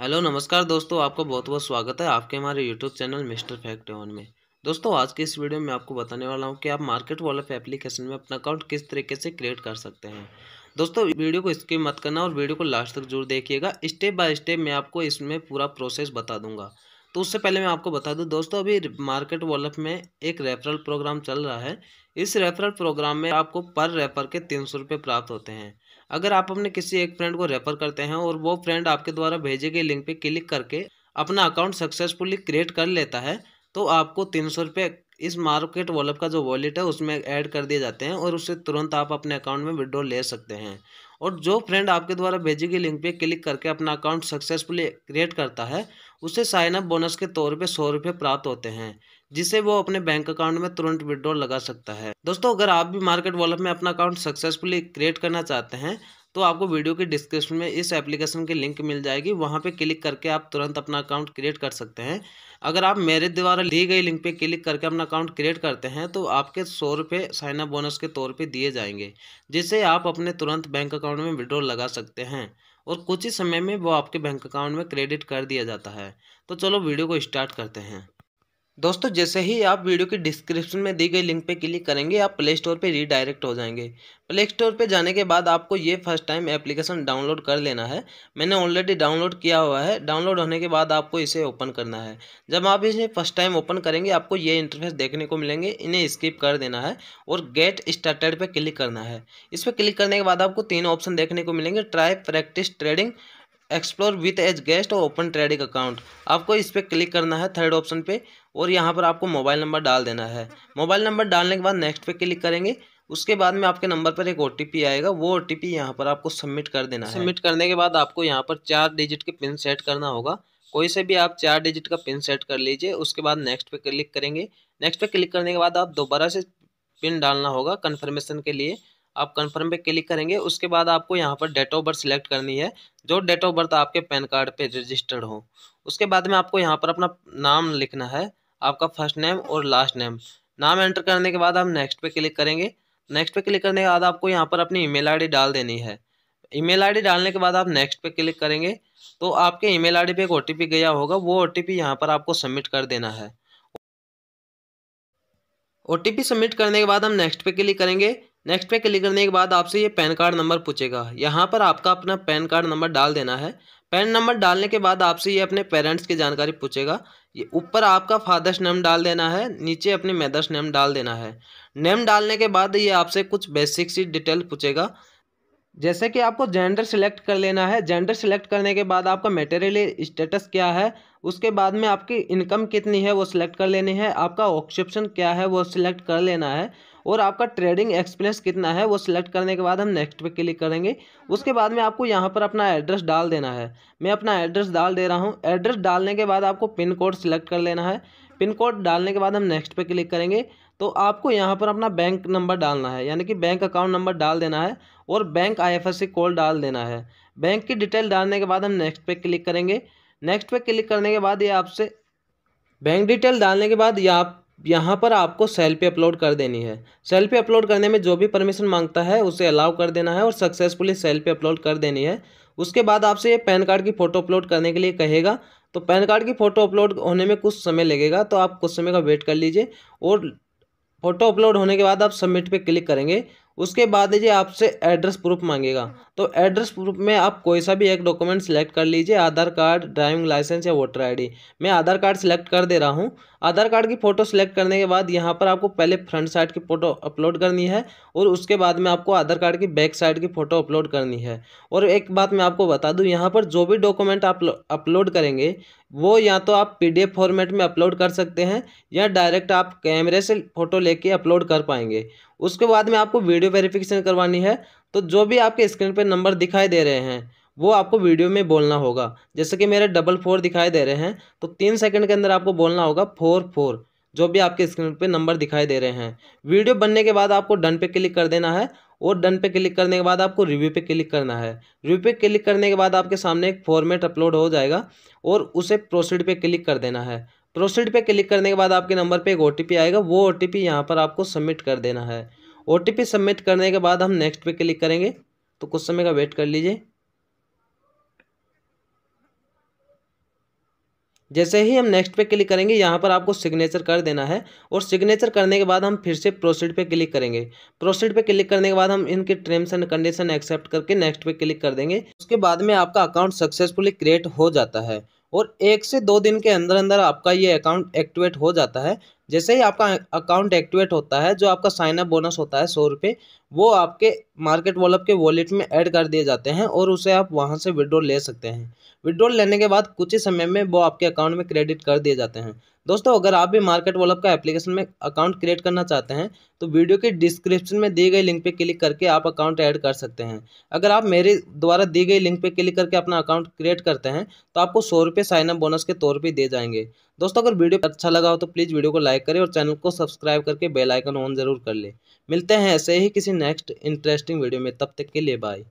hello नमस्कार दोस्तों आपका बहुत बहुत स्वागत है आपके हमारे YouTube channel mister fact on में दोस्तों आज के इस वीडियो में आपको बताने वाला हूं कि आप मार्केट वॉलेप एप्लीकेशन में अपना अकाउंट किस तरीके से क्रिएट कर सकते हैं दोस्तों वीडियो को स्किप मत करना और वीडियो को लास्ट तक जरूर देखिएगा स्टेप बाय स्टेप मैं आपको इसमें पूरा प्रोसेस बता दूंगा तो उससे पहले मैं आपको बता दूं दोस्तों अभी मार्केट वॉलप में एक रेफरल प्रोग्राम चल रहा है इस रेफरल प्रोग्राम में आपको पर रेफर के तीन सौ रुपये प्राप्त होते हैं अगर आप अपने किसी एक फ्रेंड को रेफर करते हैं और वो फ्रेंड आपके द्वारा भेजे गए लिंक पर क्लिक करके अपना अकाउंट सक्सेसफुली क्रिएट कर लेता है तो आपको तीन सौ रुपये इस मार्केट वॉलप का जो वॉलेट है उसमें ऐड कर दिए जाते हैं और उससे तुरंत आप अपने अकाउंट में विड्रॉ ले सकते हैं और जो फ्रेंड आपके द्वारा भेजी गई लिंक पे क्लिक करके अपना अकाउंट सक्सेसफुली क्रिएट करता है उसे साइन अप बोनस के तौर पे सौ रुपये प्राप्त होते हैं जिसे वो अपने बैंक अकाउंट में तुरंत विड्रॉल लगा सकता है दोस्तों अगर आप भी मार्केट वॉलेट में अपना अकाउंट सक्सेसफुली क्रिएट करना चाहते हैं तो आपको वीडियो के डिस्क्रिप्शन में इस एप्लीकेशन की लिंक मिल जाएगी वहाँ पर क्लिक करके आप तुरंत अपना अकाउंट क्रिएट कर सकते हैं अगर आप मेरे द्वारा ली गई लिंक पर क्लिक करके अपना अकाउंट क्रिएट करते हैं तो आपके सौ रुपये साइनअप बोनस के तौर पर दिए जाएंगे जिससे आप अपने तुरंत बैंक अकाउंट में विड्रॉल लगा सकते हैं और कुछ ही समय में वो आपके बैंक अकाउंट में क्रेडिट कर दिया जाता है तो चलो वीडियो को स्टार्ट करते हैं दोस्तों जैसे ही आप वीडियो की डिस्क्रिप्शन में दी गई लिंक पे क्लिक करेंगे आप प्ले स्टोर पर रीडायरेक्ट हो जाएंगे प्ले स्टोर पर जाने के बाद आपको ये फर्स्ट टाइम एप्लीकेशन डाउनलोड कर लेना है मैंने ऑलरेडी डाउनलोड किया हुआ है डाउनलोड होने के बाद आपको इसे ओपन करना है जब आप इसे फर्स्ट टाइम ओपन करेंगे आपको ये इंटरफेस देखने को मिलेंगे इन्हें स्किप कर देना है और गेट स्टार्टेड पर क्लिक करना है इस पर क्लिक करने के बाद आपको तीन ऑप्शन देखने को मिलेंगे try practice trading explore with as guest और ओपन ट्रेडिंग अकाउंट आपको इस पर क्लिक करना है थर्ड ऑप्शन पे और यहाँ पर आपको मोबाइल नंबर डाल देना है मोबाइल नंबर डालने के बाद नेक्स्ट पे क्लिक करेंगे उसके बाद में आपके नंबर पर एक ओ आएगा वो ओ टी यहाँ पर आपको सबमिट कर देना है सबमिट करने के बाद आपको यहाँ पर चार डिजिट के पिन सेट करना होगा कोई से भी आप चार डिजिट का पिन सेट कर लीजिए उसके बाद नेक्स्ट पे क्लिक करेंगे नेक्स्ट पे क्लिक करने के बाद आप दोबारा से पिन डालना होगा कन्फर्मेशन के लिए आप कन्फर्म पे क्लिक करेंगे उसके बाद आपको यहाँ पर डेट ऑफ बर्थ सिलेक्ट करनी है जो डेट ऑफ बर्थ आपके पैन कार्ड पे रजिस्टर्ड हो उसके बाद में आपको यहाँ पर अपना नाम लिखना है आपका फर्स्ट नेम और लास्ट नेम नाम एंटर करने के बाद आप नेक्स्ट पे क्लिक करेंगे नेक्स्ट पे क्लिक करने के बाद आपको यहाँ पर अपनी ईमेल आईडी डाल देनी है ईमेल आईडी डालने के बाद आप नेक्स्ट पे क्लिक करेंगे तो आपके ईमेल आईडी पे एक ओ गया होगा वो ओ टी यहाँ पर आपको सबमिट कर देना है ओ सबमिट करने के बाद हम नेक्स्ट पे क्लिक करेंगे नेक्स्ट पे क्लिक करने के बाद आपसे ये पैन कार्ड नंबर पूछेगा यहाँ पर आपका अपना पैन कार्ड नंबर डाल देना है पैन नंबर डालने के बाद आपसे ये अपने पेरेंट्स की जानकारी पूछेगा ये ऊपर आपका फादर्स नेम डाल देना है नीचे अपने मदर्स नेम डाल देना है नेम डालने के बाद ये आपसे कुछ बेसिक सी डिटेल पूछेगा जैसे कि आपको जेंडर सिलेक्ट कर लेना है जेंडर सिलेक्ट करने के बाद आपका मेटेरियल स्टेटस क्या है उसके बाद में आपकी इनकम कितनी है वो सिलेक्ट कर लेनी है आपका ऑक्सीप्शन क्या है वो सिलेक्ट कर लेना है और आपका ट्रेडिंग एक्सपीरियंस कितना है वो सिलेक्ट करने के बाद हम नेक्स्ट पे क्लिक करेंगे उसके बाद में आपको यहाँ पर अपना एड्रेस डाल देना है मैं अपना एड्रेस डाल दे रहा हूँ एड्रेस डालने के बाद आपको पिन कोड सिलेक्ट कर लेना है पिन कोड डालने के बाद हम नेक्स्ट पे क्लिक करेंगे तो आपको यहाँ पर अपना बैंक नंबर डालना है यानी कि बैंक अकाउंट नंबर डाल देना है और बैंक आई कोड डाल देना है बैंक की डिटेल डालने के बाद हम नेक्स्ट पे क्लिक करेंगे नेक्स्ट पे क्लिक करने के बाद ये आपसे बैंक डिटेल डालने के बाद ये आप यहाँ पर आपको सेल्फी अपलोड कर देनी है सेल्फी अपलोड करने में जो भी परमिशन मांगता है उसे अलाउ कर देना है और सक्सेसफुली सेल्फी अपलोड कर देनी है उसके बाद आपसे ये पैन कार्ड की फ़ोटो अपलोड करने के लिए कहेगा तो पैन कार्ड की फ़ोटो अपलोड होने में कुछ समय लगेगा तो आप कुछ समय का वेट कर लीजिए और फोटो अपलोड होने के बाद आप सबमिट पे क्लिक करेंगे उसके बाद जी आपसे एड्रेस प्रूफ मांगेगा तो एड्रेस प्रूफ में आप कोई सा भी एक डॉक्यूमेंट सेलेक्ट कर लीजिए आधार कार्ड ड्राइविंग लाइसेंस या वोटर आईडी मैं आधार कार्ड सेलेक्ट कर दे रहा हूँ आधार कार्ड की फ़ोटो सेलेक्ट करने के बाद यहाँ पर आपको पहले फ्रंट साइड की फ़ोटो अपलोड करनी है और उसके बाद में आपको आधार कार्ड की बैक साइड की फ़ोटो अपलोड करनी है और एक बात मैं आपको बता दूँ यहाँ पर जो भी डॉक्यूमेंट आप अपलोड करेंगे वो या तो आप पी फॉर्मेट में अपलोड कर सकते हैं या डायरेक्ट आप कैमरे से फ़ोटो ले अपलोड कर पाएंगे उसके बाद में आपको वीडियो वीडियो वेरिफिकेशन करवानी है तो जो भी आपके स्क्रीन पर नंबर दिखाई दे रहे हैं वो आपको वीडियो में बोलना होगा जैसे कि मेरे डबल फोर दिखाई दे रहे हैं तो तीन सेकंड के अंदर आपको बोलना होगा फोर फोर जो भी आपके स्क्रीन पे नंबर दिखाई दे रहे हैं वीडियो बनने के बाद आपको डन पे क्लिक कर देना है और डन पे क्लिक करने के बाद आपको रिव्यू पे क्लिक करना है रिव्यू पे क्लिक करने के बाद आपके सामने एक फॉर्मेट अपलोड हो जाएगा और उसे प्रोसीड पे क्लिक कर देना है प्रोसीड पे क्लिक करने के बाद आपके नंबर पर एक ओ आएगा वो ओ टी पर आपको सबमिट कर देना है ओ सबमिट करने के बाद हम नेक्स्ट पे क्लिक करेंगे तो कुछ समय का वेट कर लीजिए जैसे ही हम नेक्स्ट पे क्लिक करेंगे यहाँ पर आपको सिग्नेचर कर देना है और सिग्नेचर करने के बाद हम फिर से प्रोसीड पे क्लिक करेंगे प्रोसीड पे क्लिक करने के बाद हम इनके टर्म्स एंड कंडीशन एक्सेप्ट करके नेक्स्ट पे क्लिक कर देंगे उसके बाद में आपका अकाउंट सक्सेसफुली क्रिएट हो जाता है और एक से दो दिन के अंदर अंदर आपका ये अकाउंट एक्टिवेट हो जाता है जैसे ही आपका अकाउंट एक्टिवेट होता है जो आपका साइनअप बोनस होता है सौ रुपये वो आपके मार्केट वॉलअप के वॉलेट में ऐड कर दिए जाते हैं और उसे आप वहाँ से विड्रॉल ले सकते हैं विड्रॉल लेने के बाद कुछ ही समय में वो आपके अकाउंट में क्रेडिट कर दिए जाते हैं दोस्तों अगर आप भी मार्केट वॉलअप का एप्लीकेशन में अकाउंट क्रिएट करना चाहते हैं तो वीडियो के डिस्क्रिप्शन में दी गई लिंक पर क्लिक करके आप अकाउंट ऐड कर सकते हैं अगर आप मेरे द्वारा दी गई लिंक पर क्लिक करके अपना अकाउंट क्रिएट करते हैं तो आपको सौ रुपये साइनअप बोनस के तौर पर दिए जाएंगे दोस्तों अगर वीडियो अच्छा लगा हो तो प्लीज़ वीडियो को लाइक करें और चैनल को सब्सक्राइब करके बेल आइकन ऑन जरूर कर लें मिलते हैं ऐसे ही किसी नेक्स्ट इंटरेस्टिंग वीडियो में तब तक के लिए बाय